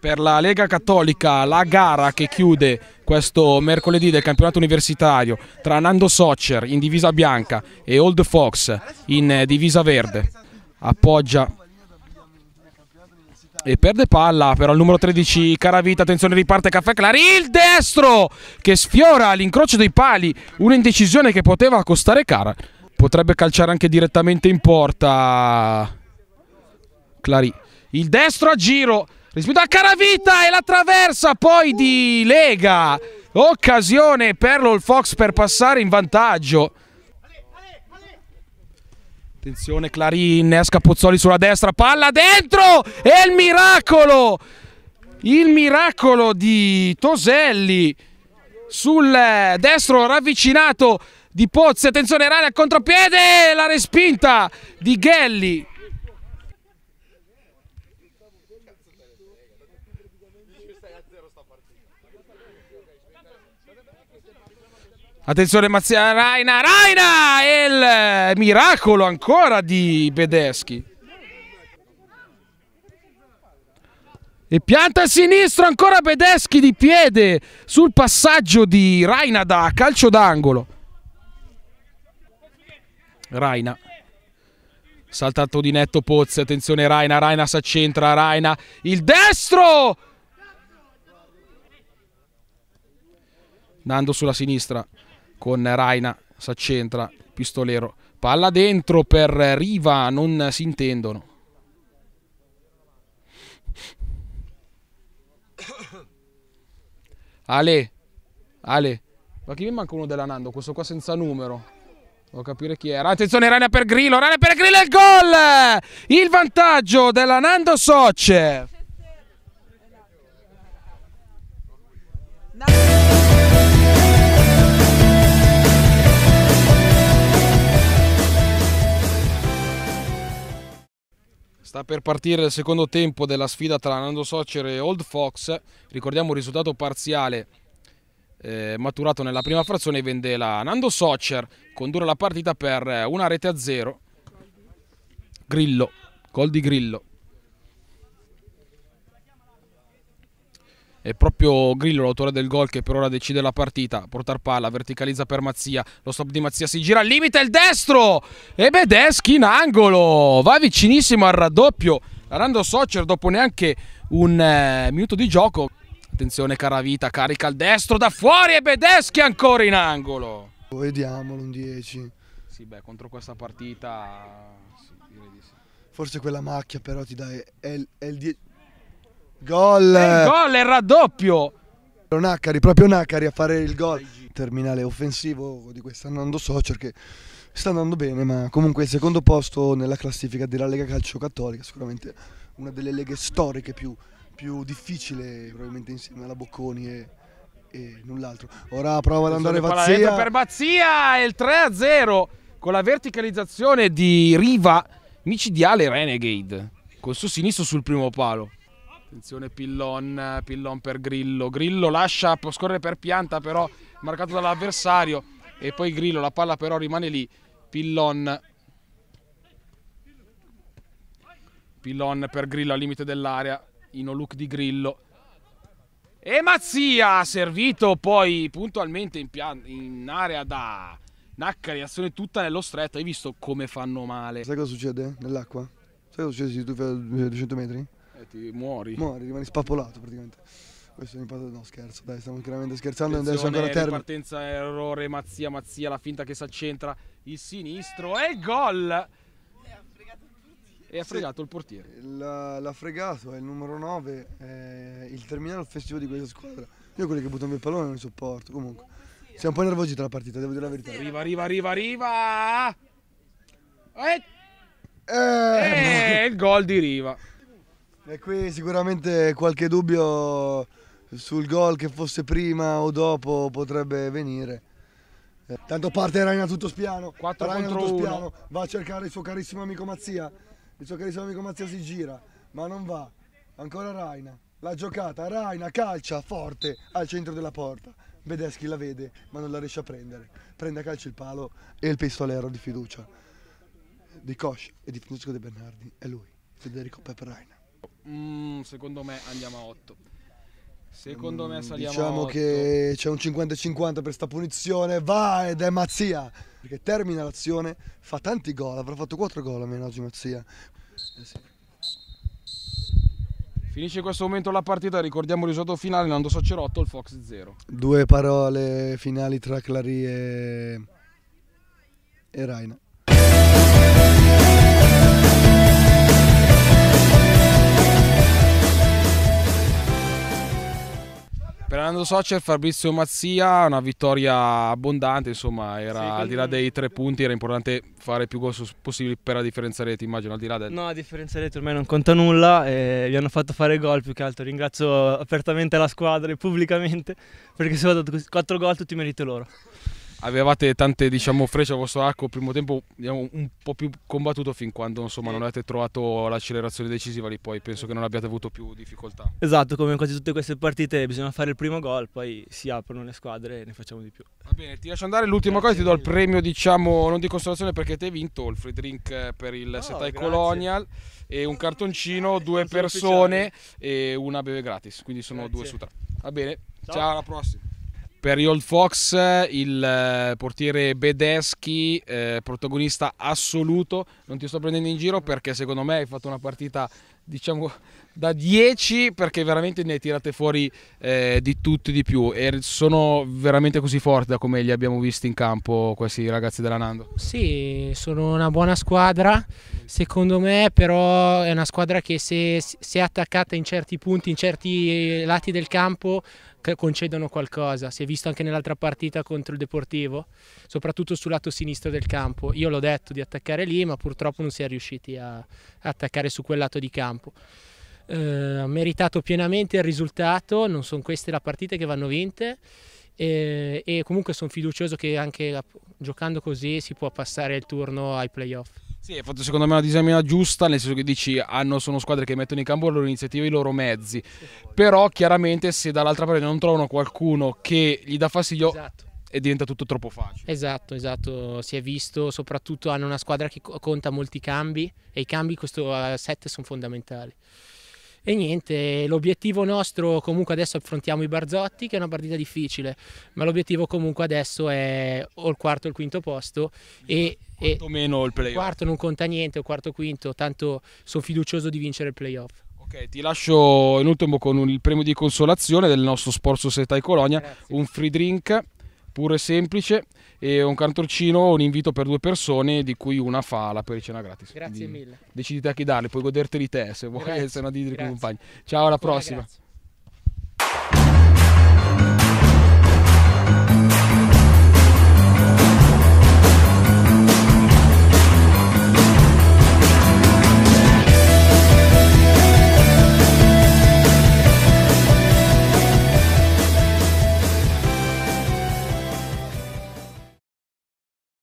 per la Lega Cattolica la gara che chiude questo mercoledì del campionato universitario tra Nando Soccer in divisa bianca e Old Fox in eh, divisa verde appoggia e perde palla però il numero 13 Caravita attenzione riparte Caffè Clari il destro che sfiora l'incrocio dei pali un'indecisione che poteva costare cara potrebbe calciare anche direttamente in porta Clari il destro a giro Respinto a Caravita e la traversa poi di Lega. Occasione per l'Olfox per passare in vantaggio. Attenzione Clarin, esca Pozzoli sulla destra, palla dentro e il miracolo! Il miracolo di Toselli sul destro ravvicinato di Pozzi, attenzione Rani al contropiede, la respinta di Ghelli. Attenzione Mazzia, Raina, Raina! Il miracolo ancora di Bedeschi. E pianta a sinistra ancora Bedeschi di piede sul passaggio di Raina da calcio d'angolo. Raina. Saltato di netto Pozzi, attenzione Raina, Raina si accentra, Raina, il destro! Nando sulla sinistra con Raina, s'accentra, pistolero. Palla dentro per Riva, non si intendono. Ale, Ale, ma chi mi manca uno della Nando? Questo qua senza numero. Devo capire chi era. Attenzione, Rania per Grillo, Rania per Grillo e il gol! Il vantaggio della Nando Soce. Sta per partire il secondo tempo della sfida tra Nando Socer e Old Fox. Ricordiamo il risultato parziale eh, maturato nella prima frazione Vendela. Nando Socer condurre la partita per eh, una rete a zero. Grillo, gol di Grillo. È proprio Grillo l'autore del gol che per ora decide la partita. Portar palla, verticalizza per Mazzia. Lo stop di Mazzia si gira al limite, il destro! E Bedeschi in angolo! Va vicinissimo al raddoppio. Arando Socer dopo neanche un eh, minuto di gioco. Attenzione Caravita, carica il destro da fuori e Bedeschi ancora in angolo. Vediamolo un 10. Sì, beh, contro questa partita sì, sì. Forse quella macchia però ti dà è, è, è il 10 Gol! E eh, gol e raddoppio! Naccari, proprio Naccari a fare il gol. Terminale offensivo di quest'anno Ando Soccer che sta andando bene, ma comunque il secondo posto nella classifica della Lega Calcio Cattolica, sicuramente una delle leghe storiche più, più difficile, probabilmente insieme alla Bocconi e, e null'altro. Ora prova ad andare Bazzia. per Bazzia, il 3-0 con la verticalizzazione di Riva, micidiale Renegade, col suo sinistro sul primo palo. Attenzione Pillon, Pillon per Grillo, Grillo lascia, può scorrere per pianta però marcato dall'avversario e poi Grillo, la palla però rimane lì, Pillon, Pillon per Grillo al limite dell'area, In look di Grillo e Mazzia servito poi puntualmente in, in area da Naccari, azione tutta nello stretto, hai visto come fanno male. Sai cosa succede nell'acqua? Sai cosa succede se tu fai 200 metri? Eh, ti muori. Muori, rimani spappolato praticamente. Questo è un impatto, no scherzo, dai, stiamo chiaramente scherzando, e adesso ancora terra. Partenza, errore, Mazzia, Mazzia, la finta che si accentra, il sinistro e gol! E ha fregato il portiere. L'ha fregato, è il numero 9, è il terminale offensivo di questa squadra. Io quelli che buttano il pallone non li sopporto, comunque. Siamo un po' nervosi dalla partita, devo dire la verità. Arriva, arriva, arriva, arriva! E, eh, eh, il gol di Riva. E qui sicuramente qualche dubbio sul gol che fosse prima o dopo potrebbe venire. Eh, tanto parte Raina tutto spiano, 4 Raina tutto spiano, va a cercare il suo carissimo amico Mazzia, il suo carissimo amico Mazzia si gira, ma non va, ancora Raina, la giocata, Raina calcia forte al centro della porta, Bedeschi la vede ma non la riesce a prendere, prende a calcio il palo e il pistolero di fiducia, di Koch e di Francesco De Bernardi, è lui, Federico Pepe Raina. Mm, secondo me andiamo a 8. Secondo mm, me saliamo Diciamo che c'è un 50-50 per questa punizione. Va ed è Mazzia. Perché termina l'azione, fa tanti gol. Avrà fatto 4 gol almeno oggi Mazzia. Eh sì. Finisce in questo momento la partita, ricordiamo il risultato finale, Nando Sacerotto, il Fox 0. Due parole finali tra Clary e, e Raina. Per Nando Socer Fabrizio Mazzia una vittoria abbondante, insomma, era, sì, al di là dei tre punti era importante fare più gol possibili per la differenza rete, immagino, al di là del... No, la differenza rete ormai non conta nulla, eh, vi hanno fatto fare gol più che altro, ringrazio apertamente la squadra e pubblicamente perché se ho dato quattro gol tutti merito loro avevate tante diciamo, frecce al vostro arco, il primo tempo diciamo, un po' più combattuto fin quando insomma, non avete trovato l'accelerazione decisiva lì, poi penso che non abbiate avuto più difficoltà. Esatto, come in quasi tutte queste partite bisogna fare il primo gol, poi si aprono le squadre e ne facciamo di più. Va bene, ti lascio andare, l'ultima cosa ti do il premio diciamo, non di consolazione perché te hai vinto il free drink eh, per il oh, Setai Colonial e un cartoncino, ah, due persone e una beve gratis, quindi sono grazie. due su tre. Va bene, ciao, ciao alla prossima. Per gli Old Fox il eh, portiere Bedeschi, eh, protagonista assoluto, non ti sto prendendo in giro perché secondo me hai fatto una partita diciamo da 10 perché veramente ne tirate fuori eh, di tutti di più e sono veramente così forti da come li abbiamo visti in campo questi ragazzi della Nando? Sì, sono una buona squadra, secondo me però è una squadra che se, se è attaccata in certi punti, in certi lati del campo concedono qualcosa, si è visto anche nell'altra partita contro il Deportivo, soprattutto sul lato sinistro del campo, io l'ho detto di attaccare lì ma purtroppo non si è riusciti a attaccare su quel lato di campo campo. Eh, meritato pienamente il risultato, non sono queste le partite che vanno vinte eh, e comunque sono fiducioso che anche giocando così si può passare il turno ai playoff. Sì, hai fatto secondo me una disamina giusta, nel senso che dici hanno, sono squadre che mettono in campo le loro iniziative e i loro mezzi, però chiaramente se dall'altra parte non trovano qualcuno che gli dà fastidio... Esatto e diventa tutto troppo facile. Esatto, esatto, si è visto, soprattutto hanno una squadra che conta molti cambi e i cambi questo a 7 sono fondamentali. E niente, l'obiettivo nostro comunque adesso affrontiamo i Barzotti che è una partita difficile, ma l'obiettivo comunque adesso è o il quarto o il quinto posto e, e meno il playoff. Quarto non conta niente, o quarto o quinto, tanto sono fiducioso di vincere il playoff. Ok, ti lascio in ultimo con un, il premio di consolazione del nostro Sport Società Colonia, Grazie. un free drink puro e semplice e un cantorcino, un invito per due persone di cui una fa la pericena gratis. Grazie Quindi mille. Decidete a chi darli, puoi goderteli te se vuoi, grazie, se no di compagni. Ciao, alla prossima. Grazie.